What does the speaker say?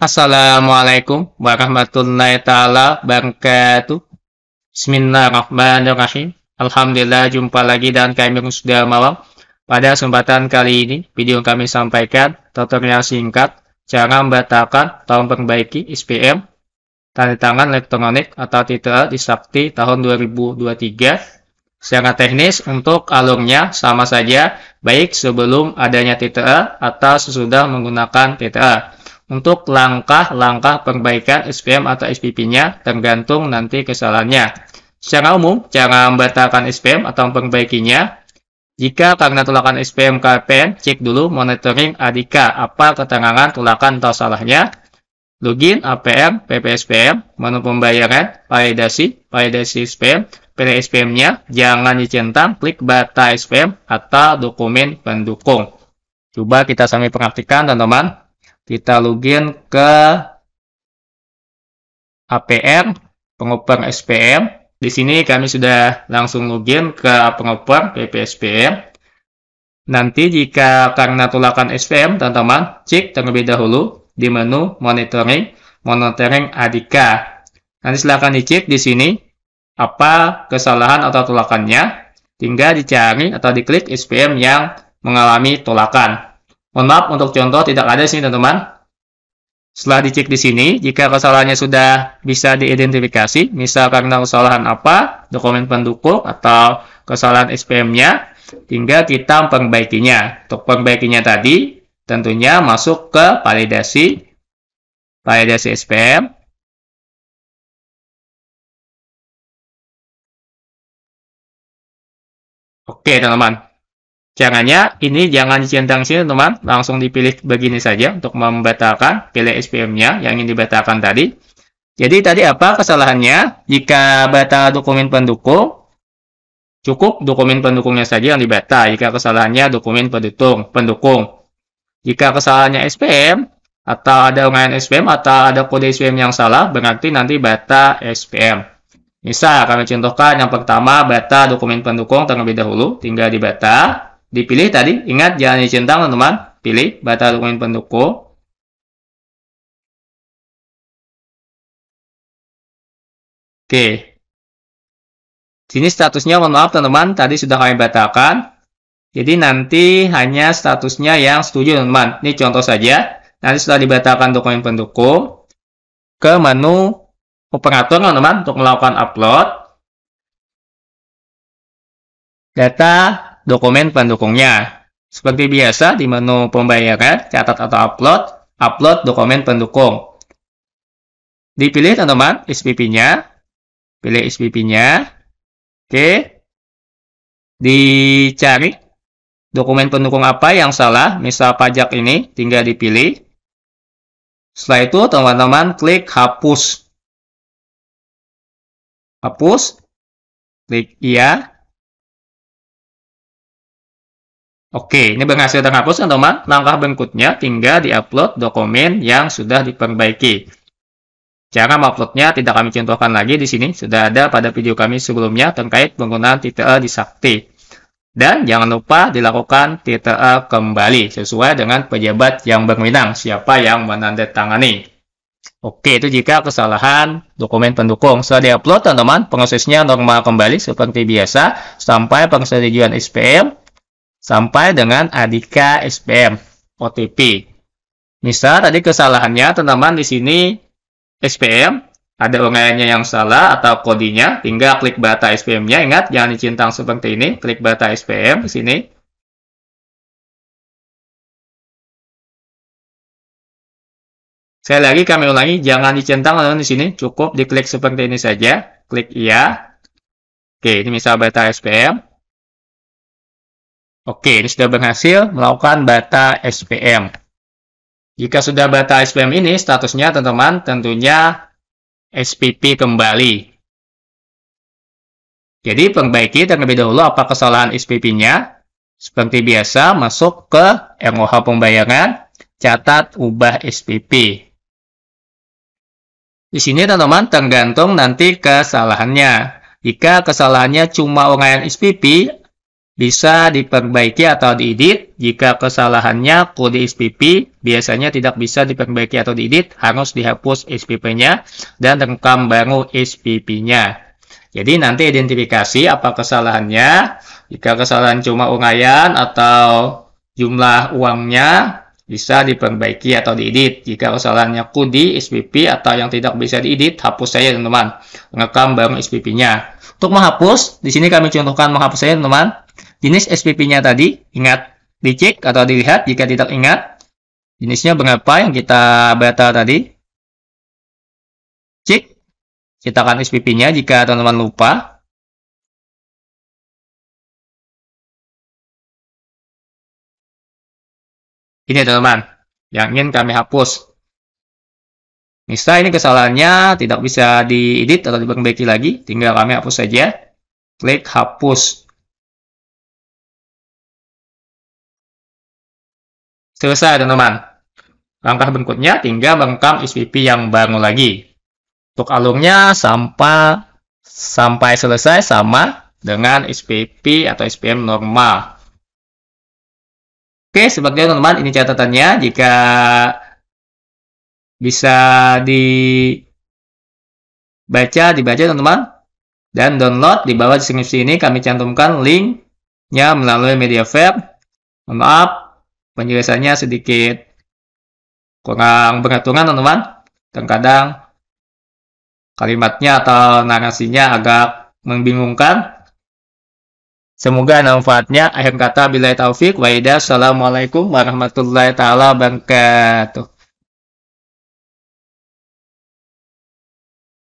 Assalamualaikum warahmatullahi taala wabarakatuh. Bismillahirrahmanirrahim. Alhamdulillah jumpa lagi dan kami sudah malam. Pada kesempatan kali ini, video kami sampaikan tutorial singkat cara membatalkan tahun perbaiki SPM tanda tangan elektronik atau titel di Sakti tahun 2023. Secara teknis untuk alurnya sama saja baik sebelum adanya TTA atau sesudah menggunakan TTA untuk langkah-langkah perbaikan SPM atau SPP-nya tergantung nanti kesalahannya. Secara umum, jangan membatalkan SPM atau memperbaikinya, jika karena tulakan SPM KPN, cek dulu monitoring ADIKA, apa keterangan tulakan atau salahnya, login APM, PPSPM, menu pembayaran, validasi, validasi SPM, pilih SPM-nya, jangan dicentang, klik bata SPM atau dokumen pendukung. Coba kita sambil praktikan, teman-teman. Kita login ke APR, pengoper SPM. Di sini kami sudah langsung login ke pengoper PPSPM. Nanti jika karena tulakan SPM, teman-teman, cek terlebih dahulu di menu monitoring, monitoring ADK. Nanti silakan dicek di sini apa kesalahan atau tulakannya, Tinggal dicari atau diklik SPM yang mengalami tolakan. Mohon maaf untuk contoh tidak ada di sini teman-teman. Setelah dicek di sini, jika kesalahannya sudah bisa diidentifikasi, misal karena kesalahan apa, dokumen pendukung atau kesalahan SPM-nya, tinggal kita memperbaikinya. Untuk perbaikinya tadi, tentunya masuk ke validasi, validasi SPM, Oke, teman-teman. Caranya, ini jangan centang sini teman, langsung dipilih begini saja untuk membatalkan, pilih SPM-nya yang ingin dibatalkan tadi. Jadi tadi apa kesalahannya? Jika batal dokumen pendukung, cukup dokumen pendukungnya saja yang dibatal. Jika kesalahannya dokumen pendukung, pendukung. Jika kesalahannya SPM, atau ada unggahan SPM, atau ada kode SPM yang salah, berarti nanti batal SPM. Misal, kami contohkan yang pertama, batal dokumen pendukung terlebih dahulu, tinggal dibata dipilih tadi. Ingat jangan centang teman-teman. Pilih batal dokumen pendukung. Oke. Sini statusnya mohon maaf teman-teman, tadi sudah kami batalkan. Jadi nanti hanya statusnya yang setuju teman-teman. Ini contoh saja. Nanti sudah dibatalkan dokumen pendukung, ke menu operator teman-teman untuk melakukan upload. Data dokumen pendukungnya. Seperti biasa, di menu pembayaran, catat atau upload, upload dokumen pendukung. Dipilih teman-teman SPP-nya, pilih SPP-nya, oke, dicari dokumen pendukung apa yang salah, misal pajak ini, tinggal dipilih. Setelah itu, teman-teman klik hapus. Hapus, klik iya, Oke, ini berhasil terhapus teman-teman. Langkah berikutnya tinggal diupload dokumen yang sudah diperbaiki. Cara menguploadnya tidak kami contohkan lagi di sini, sudah ada pada video kami sebelumnya terkait penggunaan TTA di Sakti. Dan jangan lupa dilakukan TTA kembali sesuai dengan pejabat yang berwenang, siapa yang menandatangani. Oke, itu jika kesalahan dokumen pendukung. Setelah diupload, teman-teman, prosesnya normal kembali seperti biasa sampai persetujuan SPM sampai dengan Adika SPM OTP. Misal tadi kesalahannya teman-teman di sini SPM ada url yang salah atau kodenya, tinggal klik bata SPM-nya. Ingat, jangan dicintang seperti ini. Klik bata SPM di sini. Sekali lagi kami ulangi, jangan dicentang teman di sini. Cukup diklik seperti ini saja. Klik iya. Oke, ini misal bata SPM. Oke, ini sudah berhasil melakukan bata SPM. Jika sudah bata SPM ini, statusnya teman-teman tentunya SPP kembali. Jadi perbaiki terlebih dahulu apa kesalahan SPP-nya. Seperti biasa, masuk ke MOH pembayaran, catat ubah SPP. Di sini teman-teman tergantung nanti kesalahannya. Jika kesalahannya cuma yang SPP, bisa diperbaiki atau diedit. Jika kesalahannya kode SPP biasanya tidak bisa diperbaiki atau diedit, harus dihapus SPP-nya dan rekam baru SPP-nya. Jadi nanti identifikasi apa kesalahannya. Jika kesalahan cuma uraian atau jumlah uangnya bisa diperbaiki atau diedit. Jika kesalahannya kode SPP atau yang tidak bisa diedit, hapus saja teman-teman. Rekam baru SPP-nya. Untuk menghapus, di sini kami contohkan menghapus saja teman-teman. Jenis SPP-nya tadi, ingat, dicek atau dilihat jika tidak ingat. Jenisnya berapa yang kita baca tadi. Cek, ceritakan SPP-nya jika teman-teman lupa. Ini teman-teman, yang ingin kami hapus. Misal ini kesalahannya tidak bisa diedit atau diperbaiki lagi, tinggal kami hapus saja. Klik hapus. Selesai teman-teman. Langkah berikutnya tinggal merekam SPP yang baru lagi. Untuk alurnya sampai sampai selesai sama dengan SPP atau SPM normal. Oke, sebagai teman-teman ini catatannya jika bisa dibaca dibaca teman-teman dan download di bawah deskripsi ini kami cantumkan linknya melalui media web. maaf penjelasannya sedikit kurang beraturan teman-teman. terkadang kalimatnya atau narasinya agak membingungkan. Semoga manfaatnya. Akhir kata, bila taufik, waidah. Assalamualaikum warahmatullahi taala wabarakatuh.